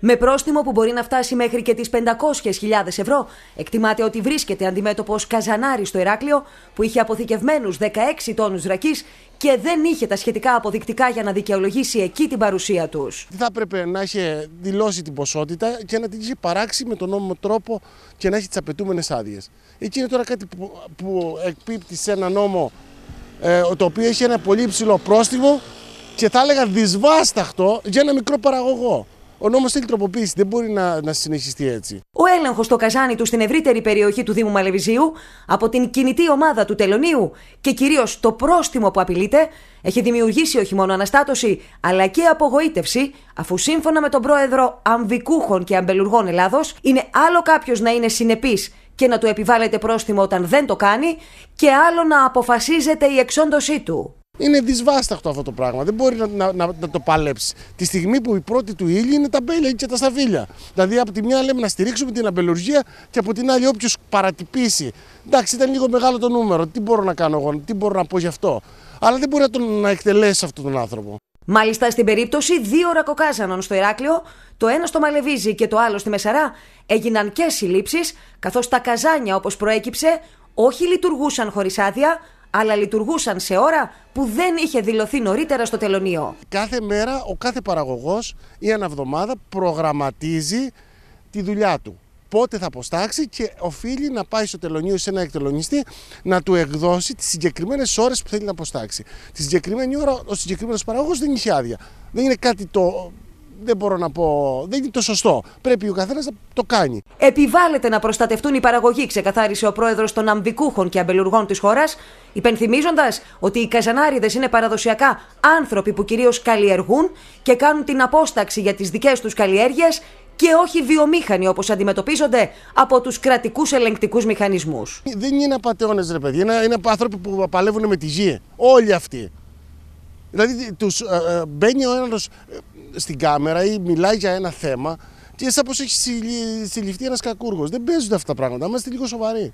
με πρόστιμο που μπορεί να φτάσει μέχρι και τις 500.000 ευρώ, εκτιμάται ότι βρίσκεται αντιμέτωπος καζανάρι στο Εράκλειο, που είχε αποθηκευμένους 16 τόνους ρακής και δεν είχε τα σχετικά αποδεικτικά για να δικαιολογήσει εκεί την παρουσία τους. Θα έπρεπε να είχε δηλώσει την ποσότητα και να την είχε παράξει με τον νόμιμο τρόπο και να έχει τις απαιτούμενες άδειες. Εκεί είναι τώρα κάτι που, που εκπίπτει σε ένα νόμο ε, το οποίο έχει ένα πολύ υψηλό πρόστιμο και θα έλεγα δυσβάσταχτο για ένα μικρό παραγωγό. Ο νόμος θέλει τροποποίηση. Δεν μπορεί να, να συνεχιστεί έτσι. Ο έλεγχος στο καζάνι του στην ευρύτερη περιοχή του Δήμου Μαλεβιζίου από την κινητή ομάδα του Τελωνίου και κυρίως το πρόστιμο που απειλείται έχει δημιουργήσει όχι μόνο αναστάτωση αλλά και απογοήτευση, αφού σύμφωνα με τον πρόεδρο Αμβικούχων και Αμπελουργών Ελλάδος, είναι άλλο κάποιος να είναι συνεπής και να του επιβάλλεται πρόστιμο όταν δεν το κάνει και άλλο να αποφασίζεται η εξόντωσή του. Είναι δυσβάσταχτο αυτό το πράγμα. Δεν μπορεί να, να, να, το παλέψεις. Τη στιγμή που η πρώτη του ύλη είναι τα μπέλια και τα σταφύλια. Δηλαδή, από τη μια λέμε να στηρίξουμε την αμπελουργία και από την άλλη, όποιος παρατυπήσει. Εντάξει, ήταν λίγο μεγάλο το νούμερο. Τι μπορώ να κάνω εγώ, τι μπορώ να πω γι' αυτό. Αλλά δεν μπορεί να, τον, να εκτελέσει αυτόν τον άνθρωπο. Μάλιστα στην περίπτωση δύο ρακοκάζανων στο Ηράκλειο, το ένα στο Μαλεβίζι και το άλλο στη Μεσαρά, έγιναν και συλλήψεις, καθώς τα καζάνια όπως προέκυψε όχι λειτουργούσαν χωρίς άδεια, αλλά λειτουργούσαν σε ώρα που δεν είχε δηλωθεί νωρίτερα στο τελωνίο. Κάθε μέρα ο κάθε παραγωγός ή αναβδομάδα προγραμματίζει τη δουλειά του. Πότε θα αποστάξει και οφείλει να πάει στο τελωνίο σε ένα εκτελωνιστή να του εκδώσει τις συγκεκριμένες ώρες που θέλει να αποστάξει. Τη συγκεκριμένη ώρα ο συγκεκριμένος παραγωγός δεν είχε άδεια. Δεν είναι κάτι το δεν μπορώ να πω. Δεν είναι το σωστό. Πρέπει ο καθένας να το κάνει. Επιβάλλεται να προστατευτούν οι παραγωγοί, ξεκαθάρισε ο πρόεδρος των αμβικούχων και αμπελουργών της χώρας, υπενθυμίζοντας ότι οι καζανάριδες είναι παραδοσιακά άνθρωποι που κυρίως καλλιεργούν και κάνουν την απόσταξη για τις δικές τους καλλιέργειες και όχι βιομήχανοι όπως αντιμετωπίζονται από τους κρατικούς ελεγκτικούς μηχανισμούς. Δεν είναι απαταιώνες, ρε παιδί. είναι, είναι άνθρωποι που παλεύουν με τη γη, όλοι αυτοί. Δηλαδή τους, ε, ε μπαίνει ο ένας, στην κάμερα ή μιλάει για ένα θέμα και σαν πως έχει συλληφθεί ένας κακούργος. Δεν παίζονται αυτά τα πράγματα, είμαστε λίγο σοβαροί.